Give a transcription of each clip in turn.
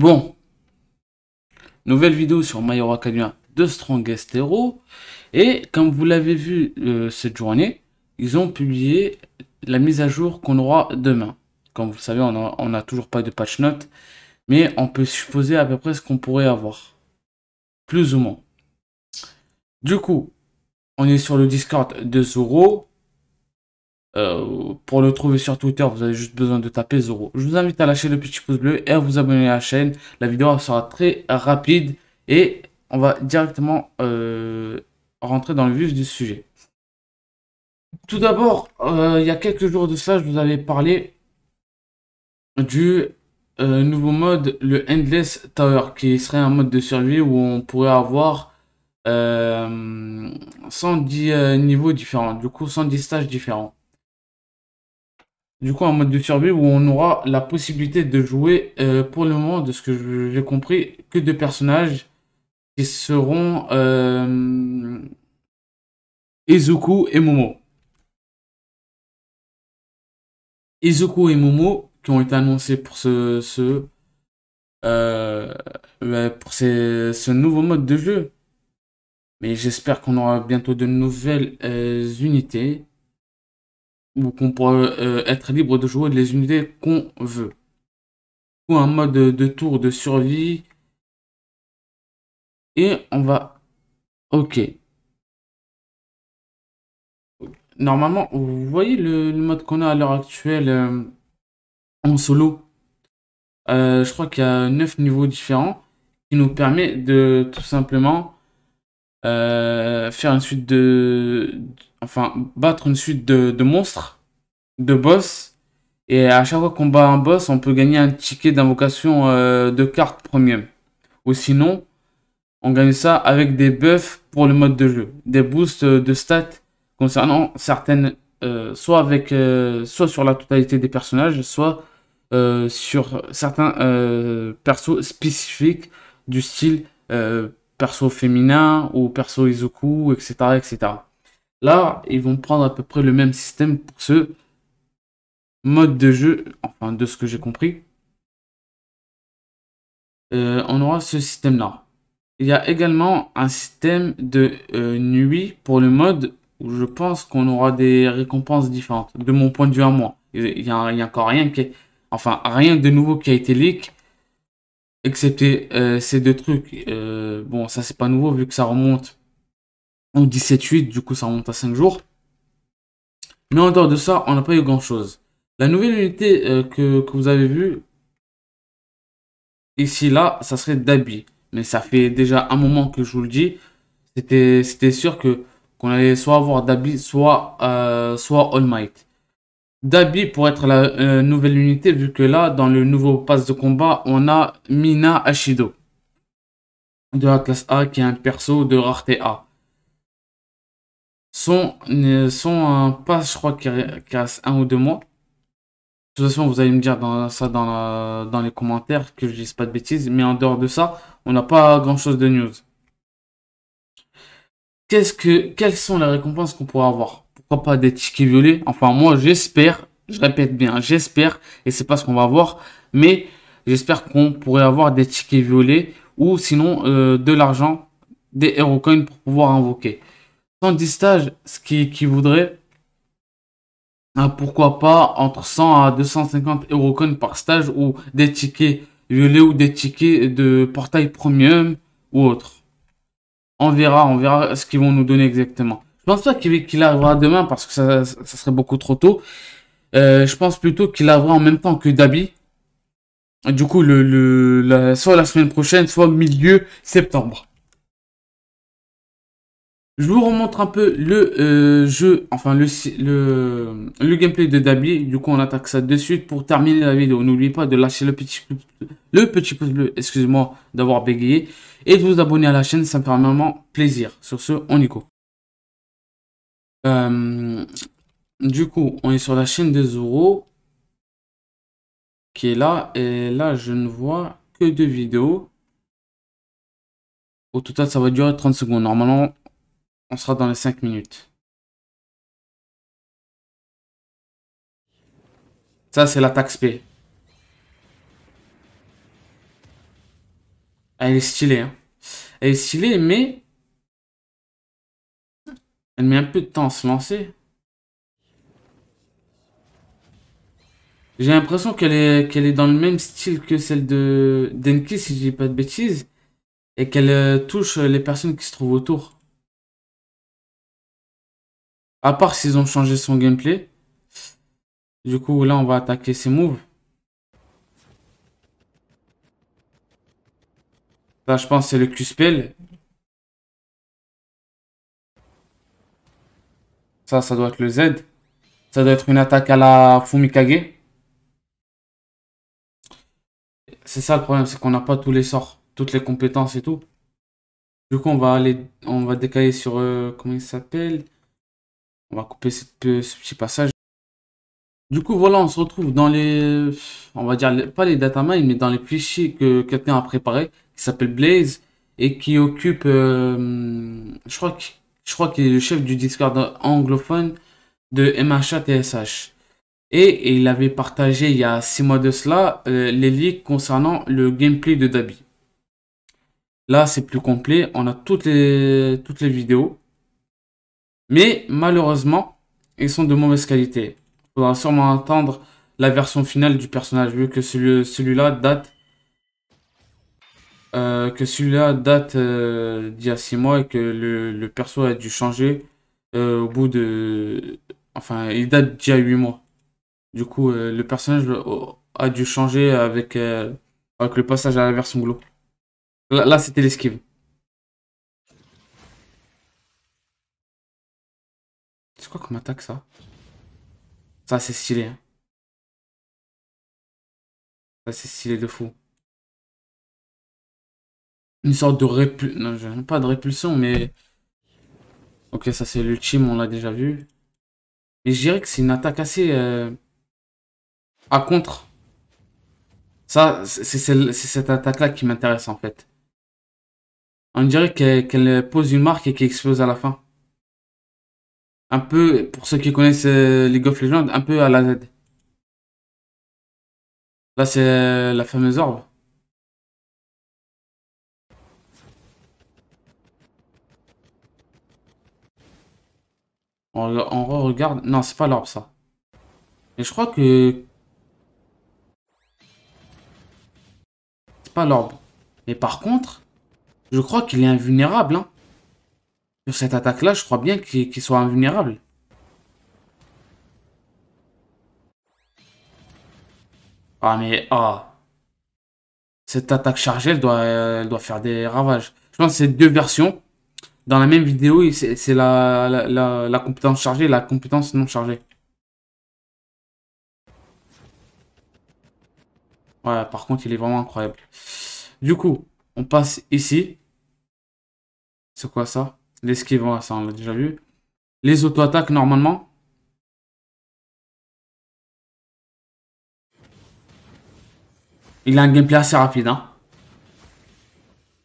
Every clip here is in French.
Bon. Nouvelle vidéo sur Mayor Hero de Strongest Et comme vous l'avez vu euh, cette journée, ils ont publié la mise à jour qu'on aura demain. Comme vous savez, on n'a toujours pas de patch note. Mais on peut supposer à peu près ce qu'on pourrait avoir. Plus ou moins. Du coup, on est sur le Discord de Zoro. Euh, pour le trouver sur Twitter, vous avez juste besoin de taper Zoro. Je vous invite à lâcher le petit pouce bleu et à vous abonner à la chaîne. La vidéo sera très rapide et on va directement euh, rentrer dans le vif du sujet. Tout d'abord, euh, il y a quelques jours de ça, je vous avais parlé du nouveau mode, le Endless Tower, qui serait un mode de survie où on pourrait avoir 110 niveaux différents, du coup 110 stages différents du coup un mode de survie où on aura la possibilité de jouer euh, pour le moment de ce que j'ai compris que deux personnages qui seront euh, Izuku et Momo. Izuku et Momo qui ont été annoncés pour ce, euh, pour ce nouveau mode de jeu. Mais j'espère qu'on aura bientôt de nouvelles unités ou qu'on pourra euh, être libre de jouer les unités qu'on veut. Ou un mode de tour de survie. Et on va... Ok. Normalement, vous voyez le, mode qu'on a à l'heure actuelle euh, en solo. Euh, je crois qu'il y a 9 niveaux différents qui nous permet de tout simplement faire une suite de enfin, battre une suite de, monstres, de boss. Et à chaque fois qu'on bat un boss, on peut gagner un ticket d'invocation euh, de carte premium. Ou sinon, on gagne ça avec des buffs pour le mode de jeu, des boosts euh, de stats concernant certaines, euh, soit avec, soit sur la totalité des personnages, soit sur certains persos spécifiques du style perso féminin ou perso Izuku, etc., etc. Là, ils vont prendre à peu près le même système pour ce mode de jeu, enfin de ce que j'ai compris. Euh, on aura ce système-là. Il y a également un système de euh, nuit pour le mode où je pense qu'on aura des récompenses différentes, de mon point de vue à moi. Il n'y a, encore rien qui Enfin, rien de nouveau qui a été leak, excepté euh, ces deux trucs. bon, ça c'est pas nouveau vu que ça remonte on 17-8, du coup ça remonte à 5 jours. Mais en dehors de ça, on n'a pas eu grand-chose. La nouvelle unité euh, que, vous avez vue, ici, là, ça serait Dabi. Mais ça fait déjà un moment que je vous le dis. C'était sûr que qu'on allait soit avoir Dabi, soit, euh, soit All Might. Dabi pour être la euh, nouvelle unité, vu que là, dans le nouveau pass de combat, on a Mina Ashido. De la classe A, qui est un perso de rareté A sont, euh, sont un pass, je crois, qu'il un ou deux mois. De toute façon, vous allez me dire dans, ça dans, dans les commentaires que je dise pas de bêtises. Mais en dehors de ça, on n'a pas grand-chose de news. Qu'est-ce que, quelles sont les récompenses qu'on pourrait avoir Pourquoi pas des tickets violets Enfin, moi, j'espère, je répète bien, j'espère, et c'est pas ce qu'on va avoir, mais j'espère qu'on pourrait avoir des tickets violets ou sinon euh, de l'argent, des Coins pour pouvoir invoquer. 110 stages, ce qui voudrait, pourquoi pas entre 100 à 250 Eurocon par stage ou des tickets violets ou des tickets de portail premium ou autre. On verra, on verra ce qu'ils vont nous donner exactement. Je pense pas qu'il arrivera demain parce que ça, serait beaucoup trop tôt. Euh, je pense plutôt qu'il arrivera en même temps que Dabi. Du coup, le, le soit la semaine prochaine, soit milieu septembre. Je vous remontre un peu le euh, jeu, enfin le, le, le gameplay de Dabi. Du coup, on attaque ça de suite. Pour terminer la vidéo, n'oubliez pas de lâcher le petit, le petit pouce bleu, excusez-moi d'avoir bégayé, et de vous abonner à la chaîne, ça me fait vraiment plaisir. Sur ce, on y go. Euh, du coup, on est sur la chaîne de Zoro, qui est là, et là, je ne vois que deux vidéos. Au total, ça va durer 30 secondes. Normalement, on sera dans les 5 minutes. Ça, c'est la taxe P. Elle est stylée. Hein. Elle est stylée, mais... Elle met un peu de temps à se lancer. J'ai l'impression qu'elle est, qu'elle est dans le même style que celle de Denki, si je dis pas de bêtises. Et qu'elle euh, touche les personnes qui se trouvent autour. À part s'ils ont changé son gameplay. Du coup, là, on va attaquer ses moves. Là, je pense c'est le Q-Spell. Ça, ça doit être le Z. Ça doit être une attaque à la Fumikage. C'est ça le problème, c'est qu'on n'a pas tous les sorts, toutes les compétences et tout. Du coup, on va aller, on va décaler sur, euh, comment il s'appelle on va couper ce petit passage. Du coup, voilà, on se retrouve dans les, on va dire, pas les data mines, mais dans les fichiers que quelqu'un a préparé, qui s'appelle Blaze, et qui occupe, euh, je crois que, je crois qu'il est le chef du Discord anglophone de MHA Et, il avait partagé il y a six mois de cela euh, les leaks concernant le gameplay de Dabi. Là, c'est plus complet. On a toutes les, toutes les vidéos. Mais malheureusement, ils sont de mauvaise qualité. Il faudra sûrement attendre la version finale du personnage, vu que celui-là date... Euh, que celui-là date euh, d'il y a 6 mois et que le, perso a dû changer euh, au bout de... Enfin, il date d'il y a 8 mois. Du coup, le personnage a dû changer avec, le passage à la version glow. Là, là c'était l'esquive. quoi qu'on attaque ça Ça c'est stylé. Hein. Ça c'est stylé de fou. Une sorte de répulsion. Non, pas de répulsion, mais. Ok, ça c'est l'ultime, on l'a déjà vu. Mais je dirais que c'est une attaque assez. Euh, à contre. Ça, c'est cette attaque-là qui m'intéresse en fait. On dirait qu'elle pose une marque et qu'elle explose à la fin. Un peu, pour ceux qui connaissent euh, League of Legends, un peu à la Z. Là, c'est euh, la fameuse orbe. On, regarde Non, c'est pas l'orbe, ça. Mais je crois que... C'est pas l'orbe. Mais par contre, je crois qu'il est invulnérable, hein sur cette attaque-là, je crois bien qu'il soit invulnérable. Ah mais... Ah Cette attaque chargée, elle doit, faire des ravages. Je pense que c'est deux versions. Dans la même vidéo, c'est la, la, compétence chargée et la compétence non chargée. Ouais, par contre, il est vraiment incroyable. Du coup, on passe ici. C'est quoi ça L'esquive, ça on l'a déjà vu. Les auto-attaques normalement. Il a un gameplay assez rapide. Hein.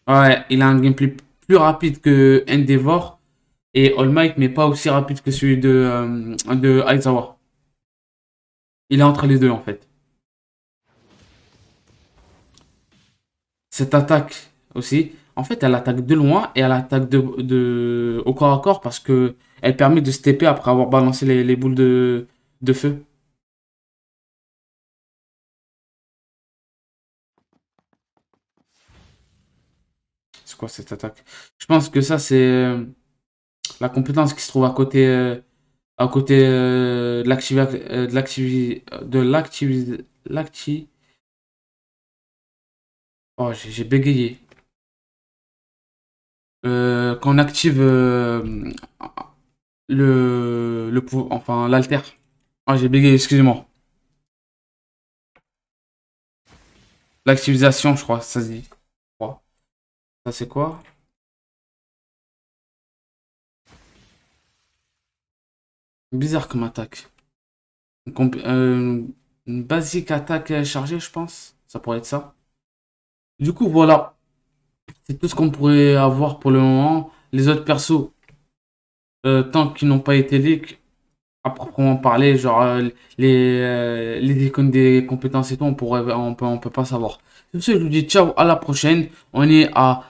Ouais, il a un gameplay plus rapide que Endeavor et All Might, mais pas aussi rapide que celui de, euh, de Aizawa. Il est entre les deux en fait. Cette attaque aussi en fait, elle attaque de loin et elle attaque de, au corps à corps parce que elle permet de stepper après avoir balancé les, boules de, feu. C'est quoi cette attaque Je pense que ça, c'est euh, la compétence qui se trouve à côté, euh, à côté euh, de l'activité. de l'activité. Oh, j'ai bégayé. Euh, qu'on active euh, le, le enfin l'alter. Ah j'ai bégayé, excusez-moi. L'activisation, je crois, ça se dit. Ça c'est quoi Bizarre comme attaque. Une, euh, une basique attaque chargée, je pense. Ça pourrait être ça. Du coup, voilà. C'est tout ce qu'on pourrait avoir pour le moment. Les autres persos, euh, tant qu'ils n'ont pas été leak, à proprement parler, genre euh, les, euh, les icônes des compétences et tout, on pourrait on peut, on peut pas savoir. tout ce, je vous dis ciao, à la prochaine. On est à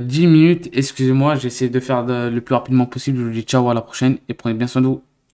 10 minutes, excusez-moi, j'essaie de faire le plus rapidement possible. Je vous dis ciao, à la prochaine et prenez bien soin de vous.